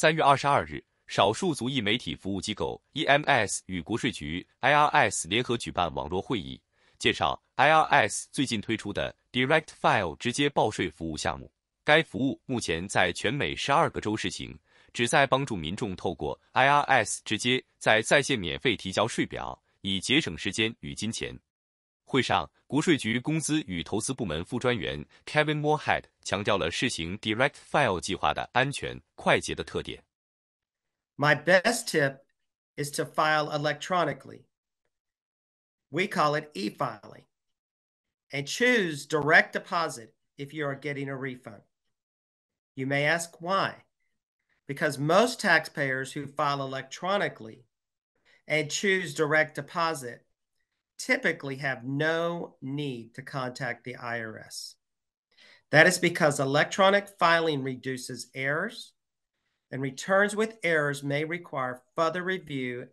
三月二十二日，少数族裔媒体服务机构 EMS 与国税局 IRS 联合举办网络会议，介绍 IRS 最近推出的 Direct File 直接报税服务项目。该服务目前在全美十二个州试行，旨在帮助民众透过 IRS 直接在在线免费提交税表，以节省时间与金钱。会上，国税局工资与投资部门副专员 Kevin Morehead 强调了试行 Direct File 计划的安全、快捷的特点。My best tip is to file electronically. We call it e-filing. And choose direct deposit if you are getting a refund. You may ask why. Because most taxpayers who file electronically and choose direct deposit typically have no need to contact the IRS. That is because electronic filing reduces errors, and returns with errors may require further review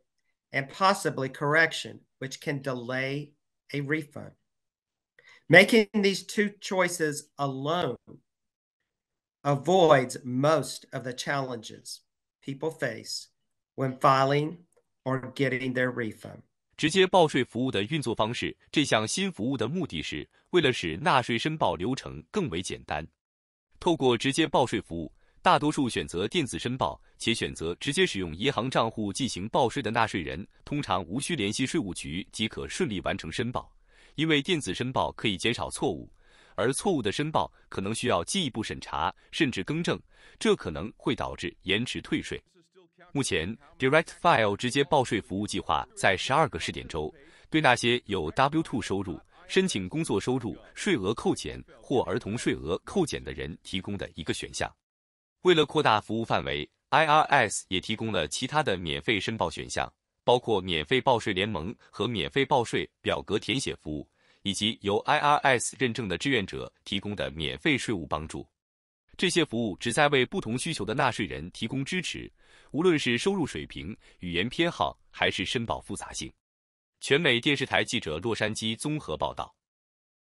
and possibly correction, which can delay a refund. Making these two choices alone avoids most of the challenges people face when filing or getting their refund. 直接报税服务的运作方式。这项新服务的目的是为了使纳税申报流程更为简单。透过直接报税服务，大多数选择电子申报且选择直接使用银行账户进行报税的纳税人，通常无需联系税务局即可顺利完成申报。因为电子申报可以减少错误，而错误的申报可能需要进一步审查甚至更正，这可能会导致延迟退税。目前，Direct File 直接报税服务计划在十二个试点州，对那些有 W-2 收入、申请工作收入税额扣减或儿童税额扣减的人提供的一个选项。为了扩大服务范围，IRS 也提供了其他的免费申报选项，包括免费报税联盟和免费报税表格填写服务，以及由 IRS 认证的志愿者提供的免费税务帮助。这些服务旨在为不同需求的纳税人提供支持，无论是收入水平、语言偏好还是申报复杂性。全美电视台记者洛杉矶综合报道。